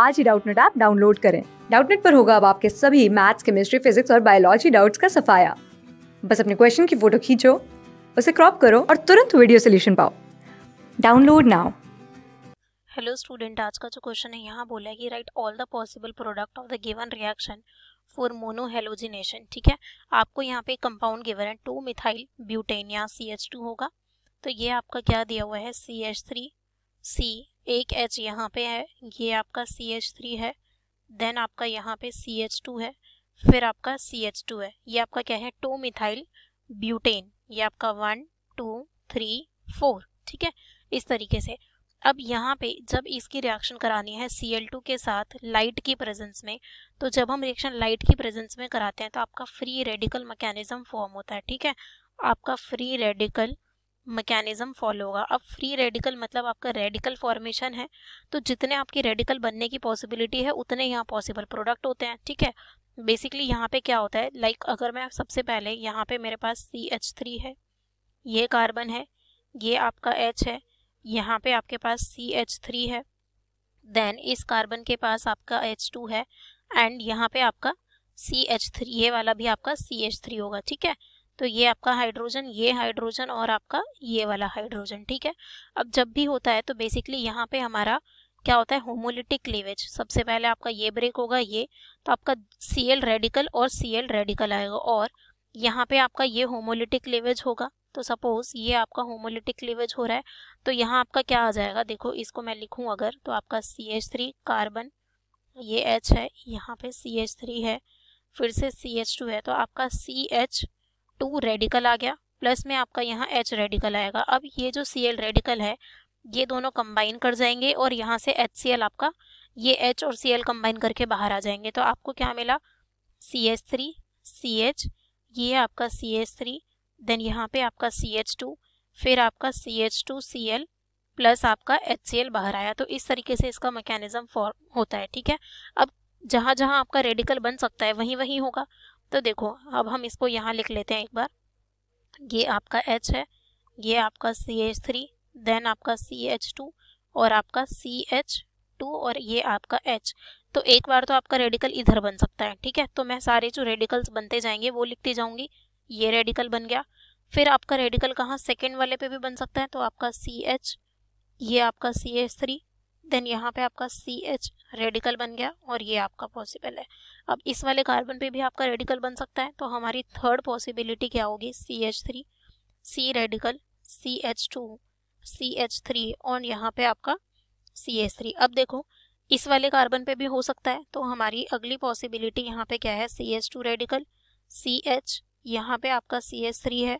आज ही Doubtnut app download करें डाउटनेट पर होगा अब आपके सभी मैथ्स केमिस्ट्री फिजिक्स और बायोलॉजी डाउट्स का सफाया बस अपने क्वेश्चन की फोटो खींचो उसे क्रॉप करो और तुरंत वीडियो सोल्यूशन पाओ डाउनलोड नाउ हेलो स्टूडेंट आज का जो क्वेश्चन है यहाँ बोला है कि write all the possible product of the given reaction for monohalogenation ठीक है आपको यहाँ पे कंपाउंड गिवन है टू मिथाइल ब्यूटेन या सी एच टू होगा तो ये आपका क्या दिया हुआ है सी एच थ्री सी एक एच यहाँ पे है ये आपका सी एच थ्री है देन आपका यहाँ पे सी एच टू है फिर आपका सी एच टू है ये आपका क्या है टू मिथाइल ब्यूटेन ये आपका वन टू थ्री फोर ठीक है इस तरीके से अब यहाँ पे जब इसकी रिएक्शन करानी है सी एल टू के साथ लाइट की प्रेजेंस में तो जब हम रिएक्शन लाइट की प्रेजेंस में कराते हैं तो आपका फ्री रेडिकल मैकेनिज्म फॉर्म होता है ठीक है आपका फ्री रेडिकल मैकेनिज्म फॉलो होगा अब फ्री रेडिकल मतलब आपका रेडिकल फॉर्मेशन है तो जितने आपकी रेडिकल बनने की पॉसिबिलिटी है उतने यहाँ पॉसिबल प्रोडक्ट होते हैं ठीक है बेसिकली यहाँ पे क्या होता है लाइक like, अगर मैं सबसे पहले यहाँ पे मेरे पास सी एच थ्री है ये कार्बन है ये आपका एच है यहाँ पे आपके पास सी एच थ्री है देन इस कार्बन के पास आपका एच टू है एंड यहाँ पे आपका सी एच थ्री ये वाला भी आपका सी एच थ्री होगा ठीक है तो ये आपका हाइड्रोजन ये हाइड्रोजन और आपका ये वाला हाइड्रोजन ठीक है अब जब भी होता है तो बेसिकली यहाँ पे हमारा क्या होता है होमोलिटिक क्लीवेज सबसे पहले आपका ये ब्रेक होगा ये तो आपका सी एल रेडिकल और सी एल रेडिकल आएगा और यहाँ पे आपका ये होमोलिटिक क्लीवेज होगा तो सपोज ये आपका होमोलिटिक क्लीवेज हो रहा है तो यहाँ आपका क्या आ जाएगा देखो इसको मैं लिखूँ अगर तो आपका सी एच थ्री कार्बन ये एच है यहाँ पे सी एच थ्री है फिर से सी एच टू है तो आपका सी एच टू रेडिकल आ गया प्लस में आपका यहाँ एच रेडिकल आएगा अब ये जो सी एल रेडिकल है ये दोनों कंबाइन कर जाएंगे और यहाँ से एच सी एल आपका ये एच और सी एल कम्बाइन करके बाहर आ जाएंगे तो आपको क्या मिला C H three C H ये आपका सी एच थ्री देन यहाँ पे आपका सी एच टू फिर आपका C H two C L plus आपका एच सी एल बाहर आया तो इस तरीके से इसका मैकेनिज्म फॉर्म होता है ठीक है अब जहाँ जहाँ आपका रेडिकल बन सकता है वहीं वहीं होगा तो देखो अब हम इसको यहाँ लिख लेते हैं एक बार ये आपका एच है ये आपका सी एच थ्री देन आपका सी एच टू और आपका सी एच टू और ये आपका एच तो एक बार तो आपका रेडिकल इधर बन सकता है ठीक है तो मैं सारे जो रेडिकल्स बनते जाएंगे वो लिखती जाऊंगी ये रेडिकल बन गया फिर आपका रेडिकल कहाँ सेकेंड वाले पे भी बन सकता है तो आपका सी एच ये आपका सी एच थ्री देन यहाँ पे आपका सी एच रेडिकल बन गया और ये आपका पॉसिबल है अब इस वाले कार्बन पे भी आपका रेडिकल बन सकता है तो हमारी थर्ड पॉसिबिलिटी क्या होगी C H three C radical C H two C H three और यहाँ पे आपका सी एच थ्री अब देखो इस वाले कार्बन पे भी हो सकता है तो हमारी अगली पॉसिबिलिटी यहाँ पे क्या है C H two radical C H यहाँ पे आपका सी एच थ्री है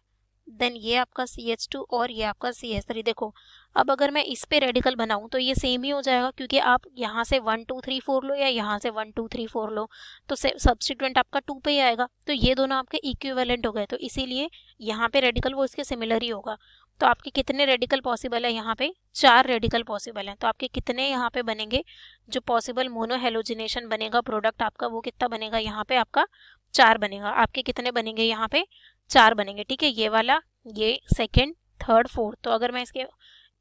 देन ये आपका सी एच टू और ये आपका सी एच थ्री देखो अब अगर मैं इस पे रेडिकल बनाऊँ तो ये सेम ही हो जाएगा क्योंकि आप यहाँ से वन टू थ्री फोर लो या यहाँ से वन टू थ्री फोर लो तो सब्सिटेंट आपका टू पे ही आएगा तो ये दोनों आपके इक्विवेलेंट हो गए तो इसीलिए यहाँ पे रेडिकल वो इसके सिमिलर ही होगा तो आपके कितने रेडिकल पॉसिबल है यहाँ पे चार रेडिकल पॉसिबल हैं तो आपके कितने यहाँ पे बनेंगे जो पॉसिबल मोनोहेलोजिनेशन बनेगा प्रोडक्ट आपका वो कितना बनेगा यहाँ पे आपका चार बनेगा आपके कितने बनेंगे यहाँ पे चार बनेंगे ठीक है ये वाला ये सेकेंड थर्ड फोर्थ तो अगर मैं इसके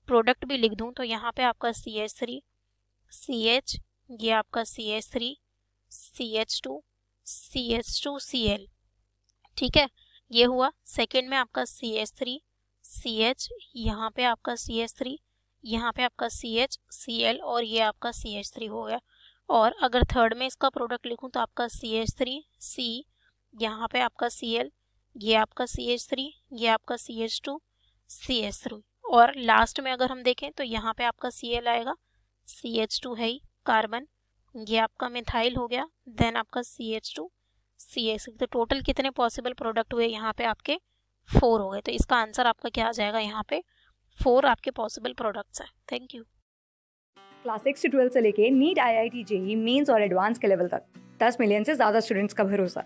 प्रोडक्ट भी लिख दूँ तो यहाँ पे आपका C H three C H ये आपका C H three C H two C H two C L ठीक है ये हुआ सेकेंड में आपका C H three C H यहाँ पे आपका सी एच थ्री यहाँ पे आपका सी एच सी एल और ये आपका सी एच थ्री हो गया और अगर थर्ड में इसका प्रोडक्ट लिखूँ तो आपका सी एच थ्री सी यहाँ पे आपका सी एल ये आपका सी एच थ्री ये आपका C H two C H three और लास्ट में अगर हम देखें तो यहाँ पे आपका सी एल आएगा सी एच टू है ही कार्बन ये आपका मिथाइल हो गया देन आपका C H two C H तो टोटल कितने पॉसिबल प्रोडक्ट हुए यहाँ पे आपके फोर हो गए तो इसका आंसर आपका क्या आ जाएगा यहाँ पे फोर आपके पॉसिबल प्रोडक्ट्स हैं थैंक यू क्लास सिक्स से ट्वेल्थ से लेके NEET I I T JEE mains और एडवांस के लेवल तक दस मिलियन से ज़्यादा स्टूडेंट्स का भरोसा